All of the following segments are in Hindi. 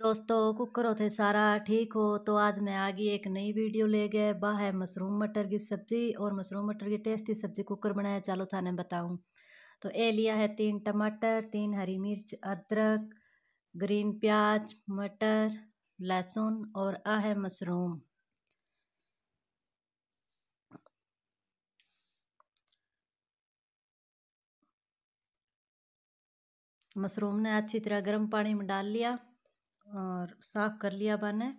दोस्तों कुकर होते सारा ठीक हो तो आज मैं आ गई एक नई वीडियो ले गए वह है मशरूम मटर की सब्ज़ी और मशरूम मटर की टेस्टी सब्ज़ी कुकर बनाया चलो थाने बताऊं तो ए लिया है तीन टमाटर तीन हरी मिर्च अदरक ग्रीन प्याज मटर लहसुन और आ है मशरूम मशरूम ने अच्छी तरह गर्म पानी में डाल लिया और साफ़ कर लिया बने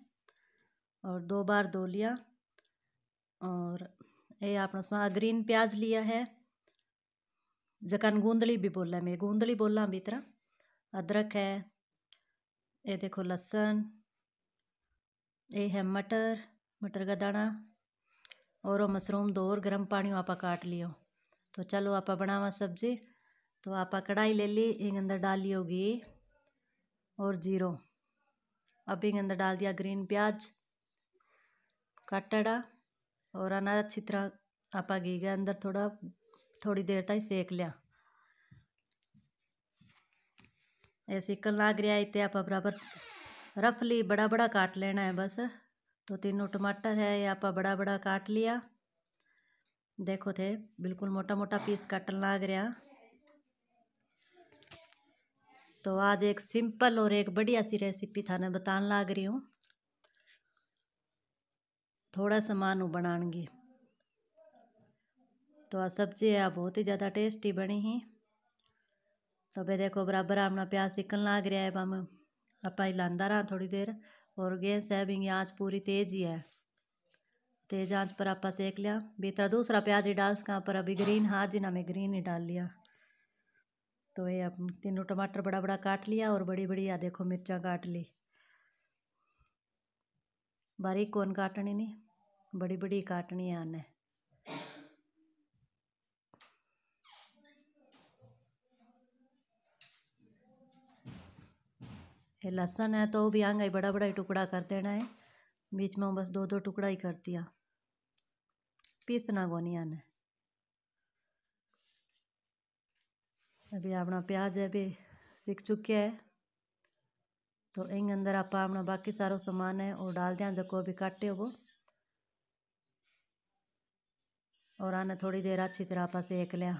और दो बार धो लिया और ये आपने उसमें ग्रीन प्याज लिया है जकान गूंदली भी बोला मैं गूंदली बोला भी तरह अदरक है ये देखो लहसुन ये है मटर मटर का दाना और मशरूम दो और गर्म पानी आप काट लियो तो चलो आप बनावा सब्जी तो आप कढ़ाई ले ली एक अंदर डाल लियो घी और जीरो अभी के अंदर डाल दिया ग्रीन प्याज कटड़ा और अनार अच्छी तरह आप घी के अंदर थोड़ा थोड़ी देर तक सेक लिया ऐसे कल लाग रहा है इतने आप बराबर रफली बड़ा बड़ा काट लेना है बस तो तीनों टमाटर है ये आप बड़ा बड़ा काट लिया देखो थे बिल्कुल मोटा मोटा पीस काटन लाग रहा तो आज एक सिंपल और एक बढ़िया सी रेसिपी थाने बतान लाग रही हूँ थोड़ा सामान हूँ बनाएंगी तो आ सब्जी है बहुत ही ज़्यादा टेस्टी बनी ही तो भाई देखो बराबर अपना प्याज सिकन लाग रहा है हम आप ही लादा रहा थोड़ी देर और गैस है भी आँच पूरी तेज ही है तेज आँच पर आप सेक लिया भीतरा दूसरा प्याज ही डाल सका पर अभी ग्रीन हाँ जी ना मैं ग्रीन ही डाल लिया तो ये अब तीनों टमाटर बड़ा बड़ा काट लिया और बड़ी बड़ी आ देखो मिर्चा काट ली बारीक कौन काटनी नहीं बड़ी बड़ी काटनी है आने ये लहसन है तो भी आंगा ही बड़ा बड़ा ही टुकड़ा कर देना है बीच में बस दो दो टुकड़ा ही कर दिया पीसना को नहीं अभी अपना प्याज है भी सीख चुके है तो इन अंदर आप अपना बाकी सारो सामान है और डाल दें जो अभी काटे वो और आने थोड़ी देर अच्छी तरह आप सेक लिया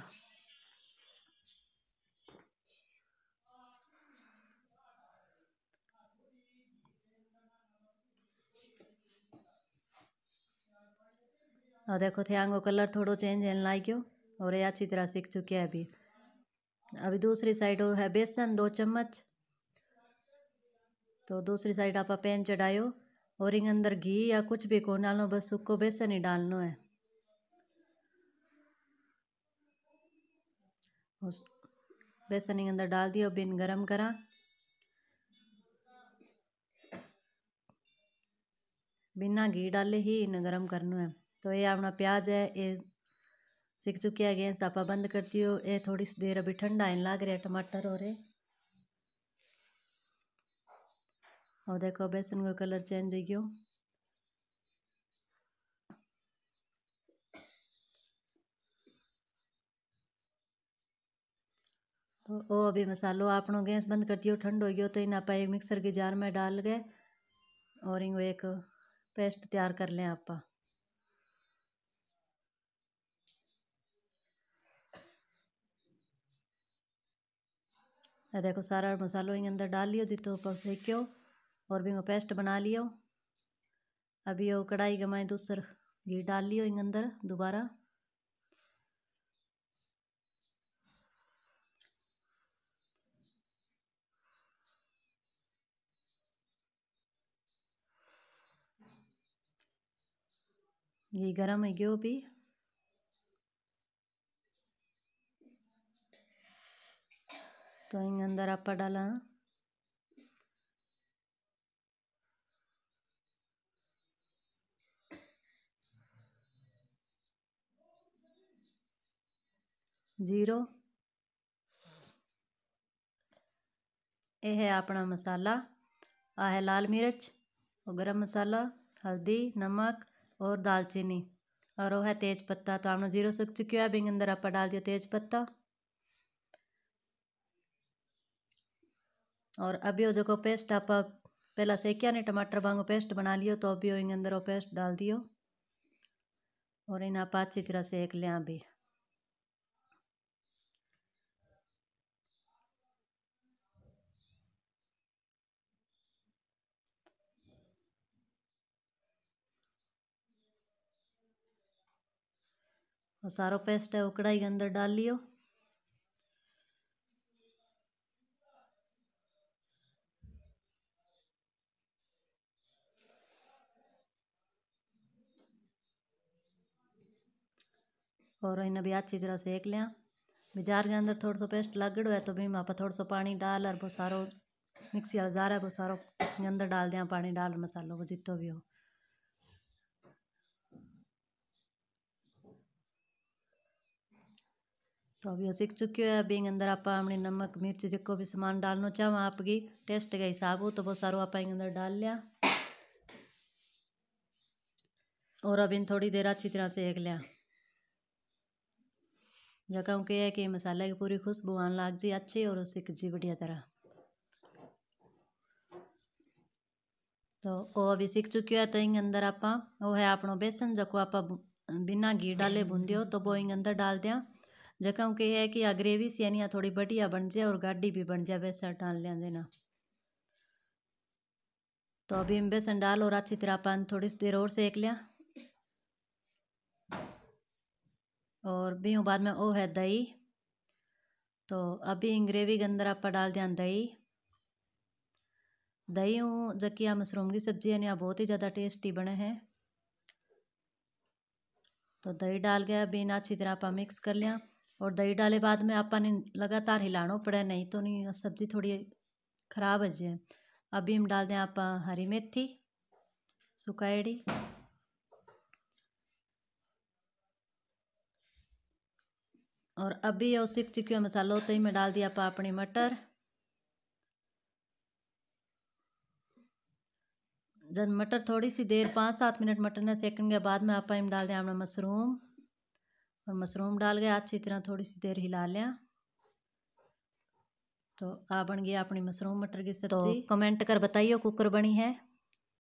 और देखो थे आंगो कलर थोड़ा चेंज है लाग और ये अच्छी तरह सीख चुके हैं अभी अभी दूसरी साइड है बेसन दो चम्मच तो दूसरी साइड आप पैन चढ़ायो और इन अंदर घी या कुछ भी को डालो बस सुखो बेसन ही डालना है उस बेसन के अंदर डाल दियो बिन गरम करा बिना घी डाले ही इन गरम करना है तो ये अपना प्याज है ये सीख चुके है गैस आप बंद करती हो ये थोड़ी सी देर अभी ठंडा इन लाग रहा है टमाटर और और देखो बेसन का कलर चेंज हो गया तो ओ अभी मसालो आपनो गैस बंद कर दियो ठंड हो गयो तो इन आप एक मिक्सर के जार में डाल गए और इनको एक पेस्ट तैयार कर लें आप देखो सारा मसालो ही अंदर डाल लियो जितो पर सेको और भी पेस्ट बना लियो अभी वो कढ़ाई गमाए दूसर घी डाल लियो इन अंदर दोबारा घी गर्म है गयो भी तो इन अंदर आप डाला जीरो यह है अपना मसाला आ है लाल मिर्च और ਗਰਮ मसाला हल्दी नमक और दालचीनी और वह है तेज़ पत्ता तो आपने जीरो सूख चुके है बिंग अंदर आप डाल दिया पत्ता और अभी वो जो पेस्ट आप पहला सेकिया ने टमाटर वांगो पेस्ट बना लियो तो अभी वो इन अंदर वो पेस्ट डाल दियो और इन आप अच्छी तरह सेक लिया अभी और सारो पेस्ट है वो कढ़ाई के अंदर डाल लियो और इन्हें भी अच्छी तरह सेक लिया भी जार के अंदर थोड़ा सा पेस्ट लागड़ो है तो भी मैं आप थोड़ा सा पानी डाल और वो सारो मिक्सी वाला जार है वो सारो अंदर डाल दें पानी डाल मसालो वो जितो भी हो तो अभी सीख चुके हैं अभी अंदर आप अपनी नमक मिर्च जो भी सामान डालना चाहो आपकी टेस्ट के हिसाब हो तो वो सारो आप अंदर डाल लिया और अभी थोड़ी देर अच्छी तरह सेक लिया जगह के है कि मसाले की पूरी खुशबू आने लग जी अच्छी और सिक जी बढ़िया तरह तो वो अभी सीख चुके तो है तो इंग अंदर आप है अपनो बेसन जो आप बिना घी डाले भूंदियो तो वो इंग अंदर डाल दें जगह के है कि ग्रेवी से यानी थोड़ी बढ़िया बन जाए और गाढ़ी भी बन जाए बेसन डाल लिया देना तो अभी बेसन डाल और अच्छी तरह पान थोड़ी देर और सेक लिया और बीहू बाद में ओ है दही तो अभी ग्रेवी के अंदर आप डाल दें दही दही हूँ जबकि आप मशरूम की सब्जी है ना बहुत ही ज़्यादा टेस्टी बने हैं तो दही डाल गया अभी इन्हें अच्छी तरह आप मिक्स कर लिया और दही डाले बाद में आप पानी लगातार हिलाना पड़े नहीं तो नहीं सब्जी थोड़ी ख़राब हो जाए अभी हम डाल दें आप हरी मेथी सुखाएड़ी और अभी और सीख चुकी हुआ मसाला होते ही मैं डाल दिया अपनी मटर जब मटर थोड़ी सी देर पाँच सात मिनट मटर ने सेकन के बाद में आप इम डाल दिया अपना मशरूम और मशरूम डाल गया अच्छी तरह थोड़ी सी देर हिला लिया तो आ बन गया अपनी मशरूम मटर की तो सब्जी तो कमेंट कर बताइए कुकर बनी है